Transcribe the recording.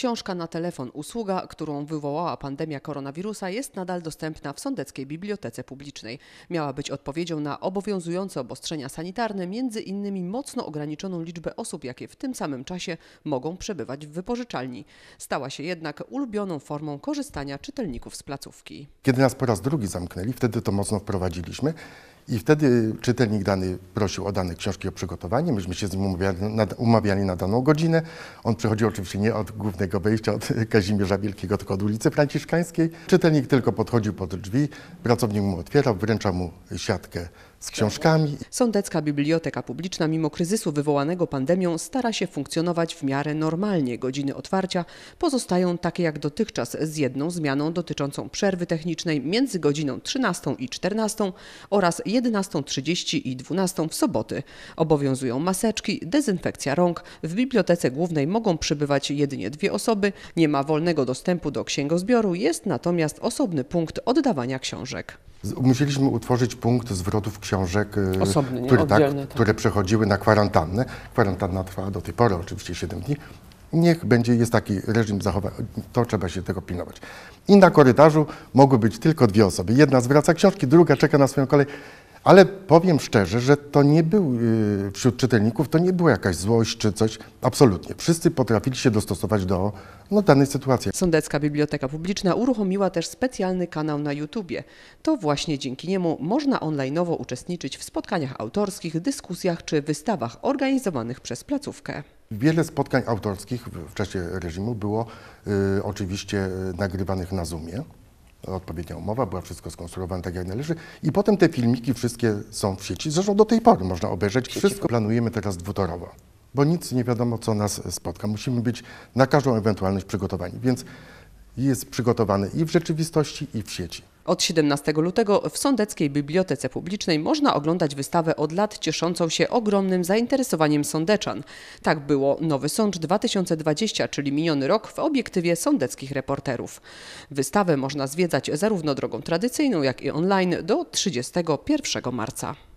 Książka na telefon usługa, którą wywołała pandemia koronawirusa, jest nadal dostępna w Sądeckiej Bibliotece Publicznej. Miała być odpowiedzią na obowiązujące obostrzenia sanitarne, między innymi mocno ograniczoną liczbę osób, jakie w tym samym czasie mogą przebywać w wypożyczalni. Stała się jednak ulubioną formą korzystania czytelników z placówki. Kiedy nas po raz drugi zamknęli, wtedy to mocno wprowadziliśmy i wtedy czytelnik dany prosił o dane książki o przygotowanie. Myśmy się z nim umawiali na, umawiali na daną godzinę. On przychodził oczywiście nie od głównego wejścia, od Kazimierza Wielkiego, tylko od ulicy Franciszkańskiej. Czytelnik tylko podchodził pod drzwi, pracownik mu otwierał, wręcza mu siatkę z książkami. Sądecka Biblioteka Publiczna mimo kryzysu wywołanego pandemią stara się funkcjonować w miarę normalnie. Godziny otwarcia pozostają takie jak dotychczas z jedną zmianą dotyczącą przerwy technicznej między godziną 13 i 14 oraz 11.30 i 12 w soboty. Obowiązują maseczki, dezynfekcja rąk. W bibliotece głównej mogą przybywać jedynie dwie osoby. Nie ma wolnego dostępu do księgozbioru, jest natomiast osobny punkt oddawania książek. Musieliśmy utworzyć punkt zwrotów książek, y, Osobny, które, tak, tak. które przechodziły na kwarantannę. Kwarantanna trwa do tej pory oczywiście 7 dni. Niech będzie, jest taki reżim zachowań, to trzeba się tego pilnować. I na korytarzu mogły być tylko dwie osoby. Jedna zwraca książki, druga czeka na swoją kolej. Ale powiem szczerze, że to nie był y, wśród czytelników, to nie była jakaś złość czy coś. Absolutnie. Wszyscy potrafili się dostosować do no, danej sytuacji. Sądecka Biblioteka Publiczna uruchomiła też specjalny kanał na YouTubie. To właśnie dzięki niemu można online'owo uczestniczyć w spotkaniach autorskich, dyskusjach czy wystawach organizowanych przez placówkę. Wiele spotkań autorskich w czasie reżimu było y, oczywiście y, nagrywanych na Zoomie odpowiednia umowa, była wszystko skonstruowane tak jak należy i potem te filmiki wszystkie są w sieci. Zresztą do tej pory można obejrzeć. Wszystko planujemy teraz dwutorowo, bo nic nie wiadomo, co nas spotka. Musimy być na każdą ewentualność przygotowani, więc jest przygotowany i w rzeczywistości, i w sieci. Od 17 lutego w Sądeckiej Bibliotece Publicznej można oglądać wystawę od lat cieszącą się ogromnym zainteresowaniem sądeczan. Tak było Nowy Sącz 2020, czyli miniony rok w obiektywie sądeckich reporterów. Wystawę można zwiedzać zarówno drogą tradycyjną, jak i online do 31 marca.